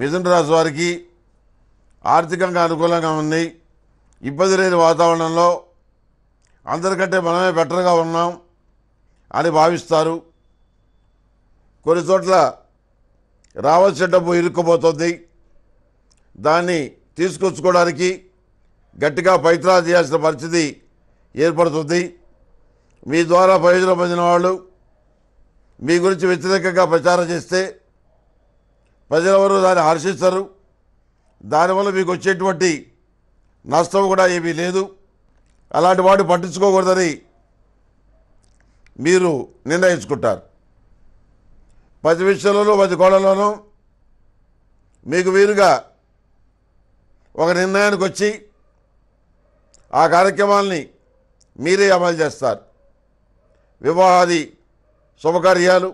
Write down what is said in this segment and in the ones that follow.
మిథున రాశి వారికి ఆర్థికంగా అనుకూలంగా ఉంది ఇబ్బంది లేని వాతావరణంలో అందరికంటే మనమే బెటర్గా ఉన్నాం అని భావిస్తారు కొన్ని చోట్ల రావాల్సిన డబ్బు ఇరుక్కుపోతుంది దాన్ని తీసుకొచ్చుకోవడానికి గట్టిగా పైత్రాలు చేయాల్సిన పరిస్థితి ఏర్పడుతుంది మీ ద్వారా ప్రయోజనం పొందిన వాళ్ళు మీ గురించి వ్యతిరేకంగా ప్రచారం చేస్తే ఎవరు దాన్ని హర్షిస్తారు దానివల్ల మీకు వచ్చేటువంటి నష్టం కూడా ఏమీ లేదు అలాంటి వాడు పట్టించుకోకూడదని మీరు నిర్ణయించుకుంటారు పది విషయంలోనూ పది కోణంలోనూ మీకు వీరుగా ఒక నిర్ణయానికి వచ్చి ఆ కార్యక్రమాల్ని మీరే అమలు చేస్తారు వివాహాది శుభకార్యాలు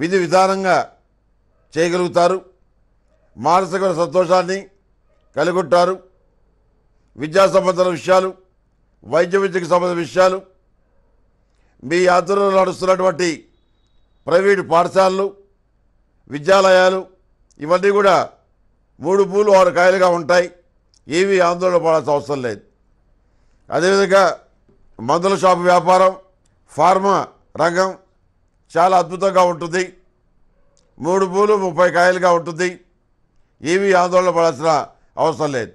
విధి విధానంగా చేయగలుగుతారు మానసిక సంతోషాన్ని కలిగొట్టారు విద్యా సంబంధమైన విషయాలు వైద్య విద్యకు సంబంధించిన విషయాలు మీ ఆధ్వర్యంలో నడుస్తున్నటువంటి ప్రైవేటు పాఠశాలలు విద్యాలయాలు ఇవన్నీ కూడా మూడు పూలు ఆరు కాయలుగా ఉంటాయి ఏవి ఆందోళన పడాల్సిన అవసరం లేదు అదేవిధంగా మందుల షాపు వ్యాపారం ఫార్మా రంగం చాలా అద్భుతంగా ఉంటుంది మూడు పూలు ముప్పై కాయలుగా ఉంటుంది ఏమీ ఆందోళన పడాల్సిన అవసరం లేదు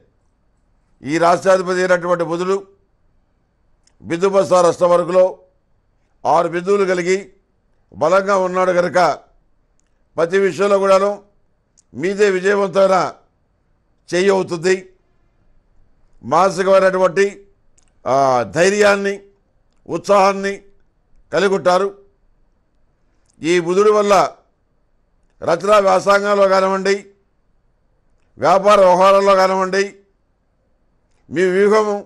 ఈ రాష్ట్రాధిపతి అయినటువంటి బుధుడు బిందుబస్సార్ వరకులో ఆరు బిందువులు కలిగి బలంగా ఉన్నాడు కనుక ప్రతి విషయంలో కూడాను మీదే విజయవంతమైన చేయి అవుతుంది మానసికమైనటువంటి ధైర్యాన్ని ఉత్సాహాన్ని కలిగి ఉంటారు ఈ బుధుడి వల్ల రచన వ్యాసాంగంలో కానివ్వండి వ్యాపార వ్యవహారాల్లో కానివ్వండి మీ వ్యూహము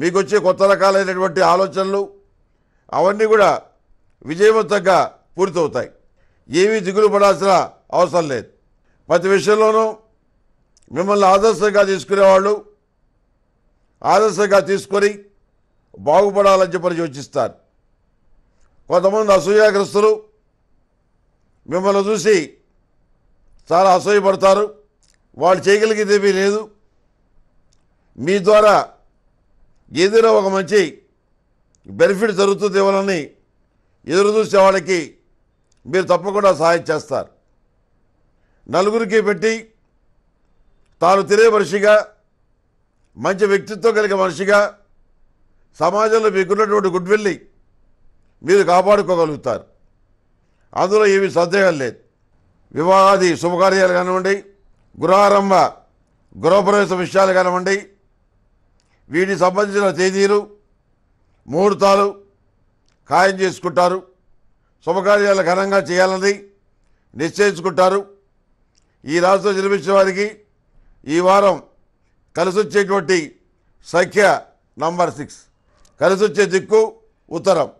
మీకు వచ్చే కొత్త రకాలైనటువంటి ఆలోచనలు అవన్నీ కూడా విజయవంతంగా పూర్తవుతాయి ఏమీ దిగులు పడాల్సిన అవసరం లేదు ప్రతి విషయంలోనూ మిమ్మల్ని ఆదర్శంగా తీసుకునేవాళ్ళు ఆదర్శంగా తీసుకొని బాగుపడాలని చెప్పని యోచిస్తారు కొంతమంది అసూయాగ్రస్తులు మిమ్మల్ని చూసి చాలా అసూయపడతారు వాళ్ళు చేయగలిగేది ఏమీ లేదు మీ ద్వారా ఏదైనా ఒక మంచి బెనిఫిట్ జరుగుతుంది ఇవ్వాలని ఎదురు చూసే వాళ్ళకి మీరు తప్పకుండా సహాయం చేస్తారు నలుగురికి పెట్టి తాను తెలియ మనిషిగా మంచి వ్యక్తిత్వం కలిగే మనిషిగా సమాజంలో మీకున్నటువంటి గుడ్విల్ని మీరు కాపాడుకోగలుగుతారు అందులో ఏమీ సందేహం లేదు వివాహాది శుభకార్యాలు కానివ్వండి గృహారంభ గృహప్రవేశ విషయాలు కానివ్వండి వీటికి సంబంధించిన తేదీలు ముహూర్తాలు ఖాయం చేసుకుంటారు శుభకార్యాలు ఘనంగా చేయాలని నిశ్చయించుకుంటారు ఈ రాష్ట్రం జన్మించిన వారికి ఈ వారం కలిసి వచ్చేటువంటి సంఖ్య నంబర్ సిక్స్ కలిసి వచ్చే దిక్కు ఉత్తరం